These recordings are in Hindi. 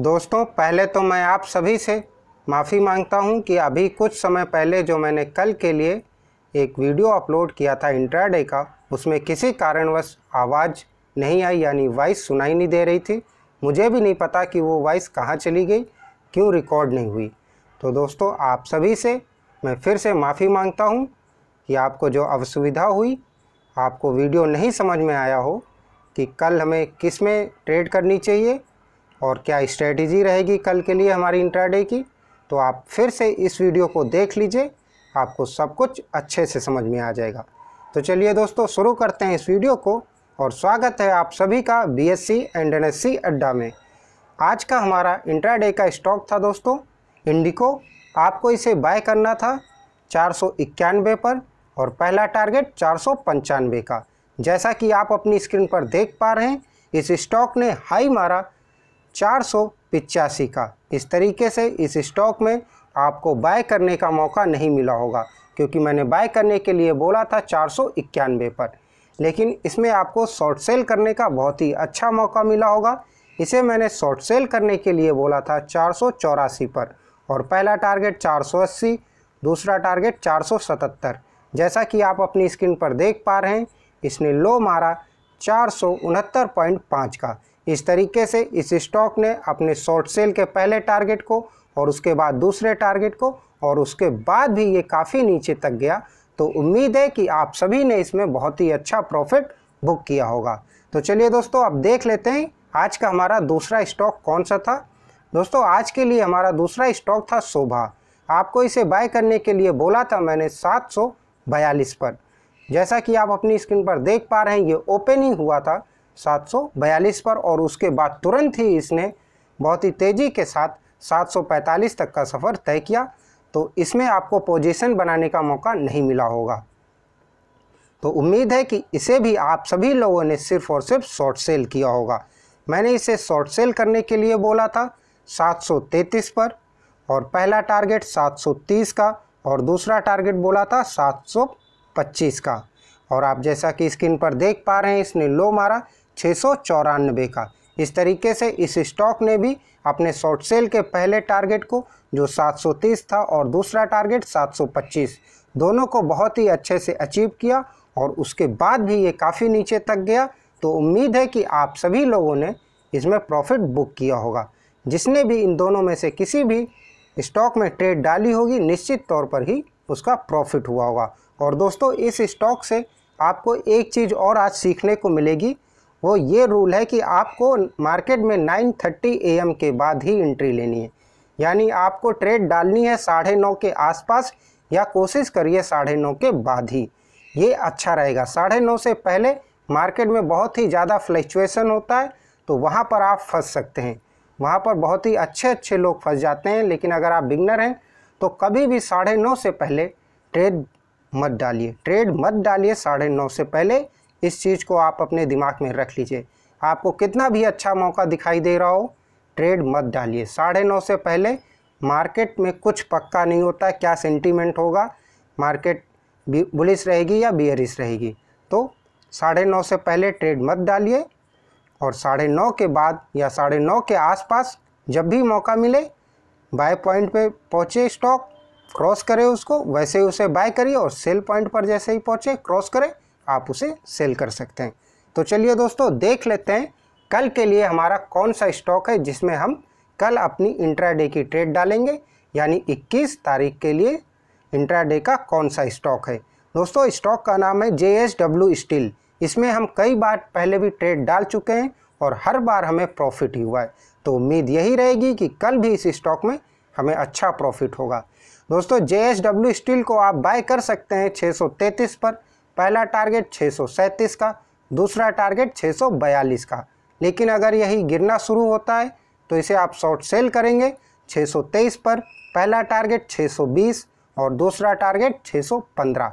दोस्तों पहले तो मैं आप सभी से माफ़ी मांगता हूं कि अभी कुछ समय पहले जो मैंने कल के लिए एक वीडियो अपलोड किया था इंट्राडे का उसमें किसी कारणवश आवाज़ नहीं आई यानी वॉइस सुनाई नहीं दे रही थी मुझे भी नहीं पता कि वो वॉइस कहाँ चली गई क्यों रिकॉर्ड नहीं हुई तो दोस्तों आप सभी से मैं फिर से माफ़ी मांगता हूँ कि आपको जो असुविधा हुई आपको वीडियो नहीं समझ में आया हो कि कल हमें किस में ट्रेड करनी चाहिए और क्या स्ट्रेटजी रहेगी कल के लिए हमारी इंट्राडे की तो आप फिर से इस वीडियो को देख लीजिए आपको सब कुछ अच्छे से समझ में आ जाएगा तो चलिए दोस्तों शुरू करते हैं इस वीडियो को और स्वागत है आप सभी का B S C and N S C अड्डा में आज का हमारा इंट्राडे का स्टॉक था दोस्तों इंडिको आपको इसे बाय करना था चार पर और पहला टारगेट चार का जैसा कि आप अपनी स्क्रीन पर देख पा रहे हैं इस स्टॉक ने हाई मारा चार का इस तरीके से इस स्टॉक में आपको बाय करने का मौका नहीं मिला होगा क्योंकि मैंने बाय करने के लिए बोला था चार पर लेकिन इसमें आपको शॉर्ट सेल करने का बहुत ही अच्छा मौका मिला होगा इसे मैंने शॉर्ट सेल करने के लिए बोला था चार पर और पहला टारगेट 480 दूसरा टारगेट 477 जैसा कि आप अपनी स्क्रीन पर देख पा रहे हैं इसने लो मारा चार का इस तरीके से इस स्टॉक ने अपने शॉर्ट सेल के पहले टारगेट को और उसके बाद दूसरे टारगेट को और उसके बाद भी ये काफ़ी नीचे तक गया तो उम्मीद है कि आप सभी ने इसमें बहुत ही अच्छा प्रॉफिट बुक किया होगा तो चलिए दोस्तों अब देख लेते हैं आज का हमारा दूसरा स्टॉक कौन सा था दोस्तों आज के लिए हमारा दूसरा स्टॉक था शोभा आपको इसे बाय करने के लिए बोला था मैंने सात पर जैसा कि आप अपनी स्क्रीन पर देख पा रहे हैं ये ओपन ही हुआ था 742 पर और उसके बाद तुरंत ही इसने बहुत ही तेज़ी के साथ 745 तक का सफ़र तय किया तो इसमें आपको पोजीशन बनाने का मौका नहीं मिला होगा तो उम्मीद है कि इसे भी आप सभी लोगों ने सिर्फ और सिर्फ शॉर्ट सेल किया होगा मैंने इसे शॉर्ट सेल करने के लिए बोला था 733 पर और पहला टारगेट 730 का और दूसरा टारगेट बोला था 725 का और आप जैसा कि स्क्रीन पर देख पा रहे हैं इसने लो मारा छः का इस तरीके से इस स्टॉक ने भी अपने शॉर्ट सेल के पहले टारगेट को जो 730 था और दूसरा टारगेट 725 दोनों को बहुत ही अच्छे से अचीव किया और उसके बाद भी ये काफ़ी नीचे तक गया तो उम्मीद है कि आप सभी लोगों ने इसमें प्रॉफिट बुक किया होगा जिसने भी इन दोनों में से किसी भी स्टॉक में ट्रेड डाली होगी निश्चित तौर पर ही उसका प्रॉफिट हुआ होगा और दोस्तों इस स्टॉक से आपको एक चीज़ और आज सीखने को मिलेगी वो ये रूल है कि आपको मार्केट में 9:30 एम के बाद ही एंट्री लेनी है यानी आपको ट्रेड डालनी है साढ़े नौ के आसपास या कोशिश करिए साढ़े नौ के बाद ही ये अच्छा रहेगा साढ़े नौ से पहले मार्केट में बहुत ही ज़्यादा फ्लक्चुएसन होता है तो वहाँ पर आप फंस सकते हैं वहाँ पर बहुत ही अच्छे अच्छे लोग फंस जाते हैं लेकिन अगर आप बिगनर हैं तो कभी भी साढ़े नौ से पहले ट्रेड मत डालिए ट्रेड मत डालिए साढ़े नौ से पहले इस चीज़ को आप अपने दिमाग में रख लीजिए आपको कितना भी अच्छा मौका दिखाई दे रहा हो ट्रेड मत डालिए साढ़े नौ से पहले मार्केट में कुछ पक्का नहीं होता क्या सेंटीमेंट होगा मार्केट बुलिस रहेगी या बियरिस रहेगी तो साढ़े नौ से पहले ट्रेड मत डालिए और साढ़े नौ के बाद या साढ़े नौ के आसपास जब भी मौका मिले बाय पॉइंट पे पहुँचे स्टॉक क्रॉस करें उसको वैसे ही उसे बाय करिए और सेल पॉइंट पर जैसे ही पहुँचे क्रॉस करें आप उसे सेल कर सकते हैं तो चलिए दोस्तों देख लेते हैं कल के लिए हमारा कौन सा स्टॉक है जिसमें हम कल अपनी इंट्राडे की ट्रेड डालेंगे यानी 21 तारीख के लिए इंट्राडे का कौन सा स्टॉक है दोस्तों स्टॉक का नाम है जे डब्ल्यू स्टील इसमें हम कई बार पहले भी ट्रेड डाल चुके हैं और हर बार हमें प्रॉफिट ही हुआ है तो उम्मीद यही रहेगी कि कल भी इस स्टॉक में हमें अच्छा प्रॉफिट होगा दोस्तों जे एस डब्ल्यू स्टील को आप बाय कर सकते हैं 633 पर पहला टारगेट छः का दूसरा टारगेट छः का लेकिन अगर यही गिरना शुरू होता है तो इसे आप शॉर्ट सेल करेंगे 623 पर पहला टारगेट 620 और दूसरा टारगेट 615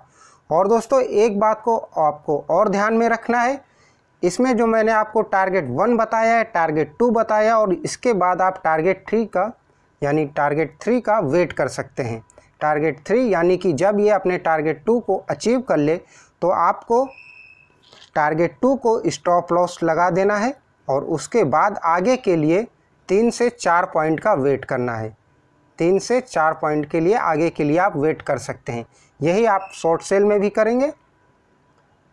और दोस्तों एक बात को आपको और ध्यान में रखना है इसमें जो मैंने आपको टारगेट वन बताया है टारगेट टू बताया और इसके बाद आप टारगेट थ्री का यानी टारगेट थ्री का वेट कर सकते हैं टारगेट थ्री यानी कि जब ये अपने टारगेट टू को अचीव कर ले तो आपको टारगेट टू को स्टॉप लॉस लगा देना है और उसके बाद आगे के लिए तीन से चार पॉइंट का वेट करना है तीन से चार पॉइंट के लिए आगे के लिए आप वेट कर सकते हैं यही आप शॉर्ट सेल में भी करेंगे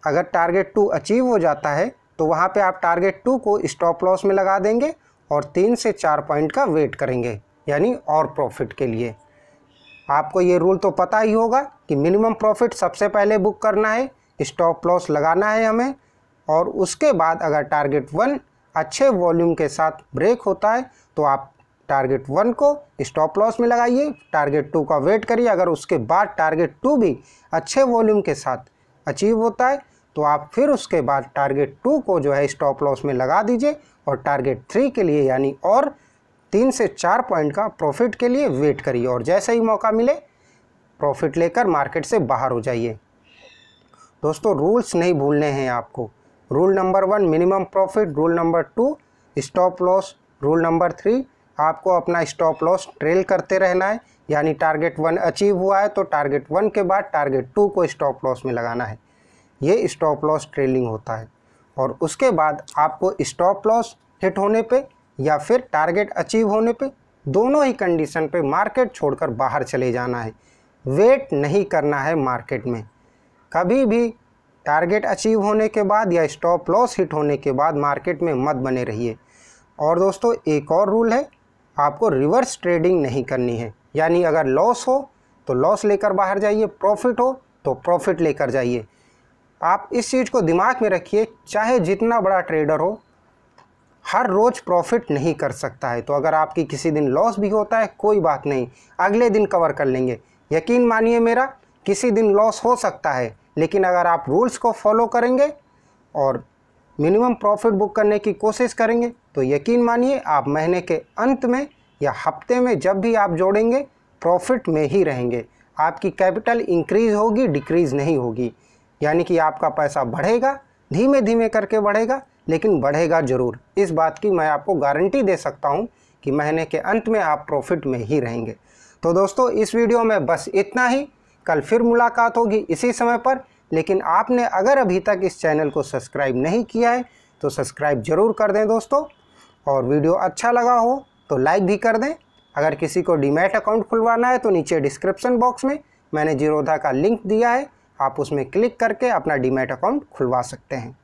अगर टारगेट टू अचीव हो जाता है तो वहाँ पे आप टारगेट टू को स्टॉप लॉस में लगा देंगे और तीन से चार पॉइंट का वेट करेंगे यानी और प्रॉफिट के लिए आपको ये रूल तो पता ही होगा कि मिनिमम प्रॉफिट सबसे पहले बुक करना है स्टॉप लॉस लगाना है हमें और उसके बाद अगर टारगेट वन अच्छे वॉल्यूम के साथ ब्रेक होता है तो आप टारगेट वन को स्टॉप लॉस में लगाइए टारगेट टू का वेट करिए अगर उसके बाद टारगेट टू भी अच्छे वॉल्यूम के साथ अचीव होता है तो आप फिर उसके बाद टारगेट टू को जो है स्टॉप लॉस में लगा दीजिए और टारगेट थ्री के लिए यानी और तीन से चार पॉइंट का प्रॉफिट के लिए वेट करिए और जैसे ही मौका मिले प्रॉफिट लेकर मार्केट से बाहर हो जाइए दोस्तों रूल्स नहीं भूलने हैं आपको rule number one minimum profit rule number two stop loss rule number three आपको अपना स्टॉप लॉस ट्रेल करते रहना है यानी टारगेट वन अचीव हुआ है तो टारगेट वन के बाद टारगेट टू को स्टॉप लॉस में लगाना है ये स्टॉप लॉस ट्रेलिंग होता है और उसके बाद आपको स्टॉप लॉस हिट होने पे या फिर टारगेट अचीव होने पे दोनों ही कंडीशन पे मार्केट छोड़कर बाहर चले जाना है वेट नहीं करना है मार्केट में कभी भी टारगेट अचीव होने के बाद या स्टॉप लॉस हिट होने के बाद मार्केट में मत बने रहिए और दोस्तों एक और रूल है आपको रिवर्स ट्रेडिंग नहीं करनी है यानी अगर लॉस हो तो लॉस लेकर बाहर जाइए प्रॉफिट हो तो प्रॉफिट लेकर जाइए आप इस चीज़ को दिमाग में रखिए चाहे जितना बड़ा ट्रेडर हो हर रोज़ प्रॉफिट नहीं कर सकता है तो अगर आपकी किसी दिन लॉस भी होता है कोई बात नहीं अगले दिन कवर कर लेंगे यकीन मानिए मेरा किसी दिन लॉस हो सकता है लेकिन अगर आप रूल्स को फॉलो करेंगे और मिनिमम प्रॉफिट बुक करने की कोशिश करेंगे तो यकीन मानिए आप महीने के अंत में या हफ्ते में जब भी आप जोड़ेंगे प्रॉफिट में ही रहेंगे आपकी कैपिटल इंक्रीज़ होगी डिक्रीज़ नहीं होगी यानी कि आपका पैसा बढ़ेगा धीमे धीमे करके बढ़ेगा लेकिन बढ़ेगा ज़रूर इस बात की मैं आपको गारंटी दे सकता हूँ कि महीने के अंत में आप प्रॉफिट में ही रहेंगे तो दोस्तों इस वीडियो में बस इतना ही कल फिर मुलाकात होगी इसी समय पर लेकिन आपने अगर अभी तक इस चैनल को सब्सक्राइब नहीं किया है तो सब्सक्राइब ज़रूर कर दें दोस्तों और वीडियो अच्छा लगा हो तो लाइक भी कर दें अगर किसी को डीमेट अकाउंट खुलवाना है तो नीचे डिस्क्रिप्शन बॉक्स में मैंने जीरोधा का लिंक दिया है आप उसमें क्लिक करके अपना डीमेट अकाउंट खुलवा सकते हैं